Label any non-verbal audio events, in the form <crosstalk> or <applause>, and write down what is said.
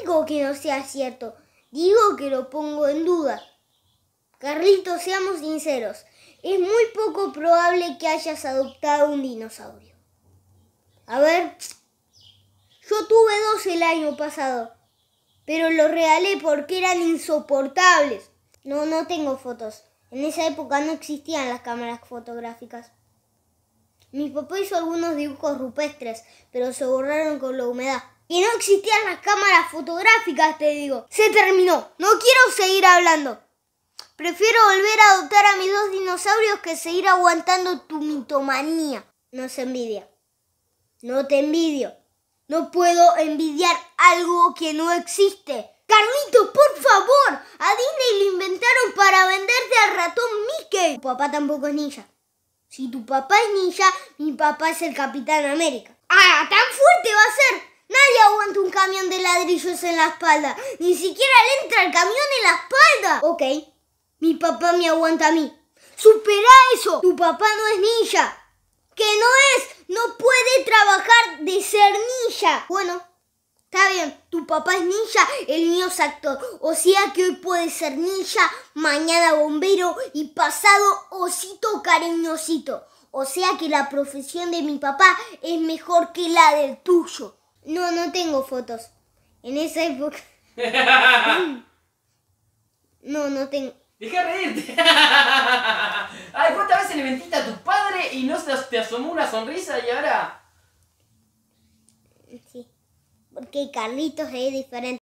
digo que no sea cierto, digo que lo pongo en duda. Carlitos, seamos sinceros, es muy poco probable que hayas adoptado un dinosaurio. A ver, yo tuve dos el año pasado, pero los regalé porque eran insoportables. No, no tengo fotos. En esa época no existían las cámaras fotográficas. Mi papá hizo algunos dibujos rupestres, pero se borraron con la humedad. Y no existían las cámaras fotográficas, te digo. Se terminó. No quiero seguir hablando. Prefiero volver a adoptar a mis dos dinosaurios que seguir aguantando tu mitomanía. No se envidia. No te envidio. No puedo envidiar algo que no existe. Carlitos, por favor. A Disney lo inventaron para venderte al ratón Mickey. Tu papá tampoco es ninja. Si tu papá es ninja, mi papá es el Capitán América. ¡Ah, tan fuerte va a ser! nadie aguanta un camión de ladrillos en la espalda. Ni siquiera le entra el camión en la espalda. Ok, mi papá me aguanta a mí. Supera eso. Tu papá no es ninja. Que no es. No puede trabajar de ser ninja. Bueno, Está bien, tu papá es ninja, el mío es actor. O sea que hoy puede ser ninja, mañana bombero y pasado osito cariñosito. O sea que la profesión de mi papá es mejor que la del tuyo. No, no tengo fotos. En esa época. <laughs> no, no tengo. Deja de reírte. <laughs> Ay, ¿cuántas veces le mentiste a tu padre y no te asomó una sonrisa y ahora? Sí. Porque Carlitos es diferente.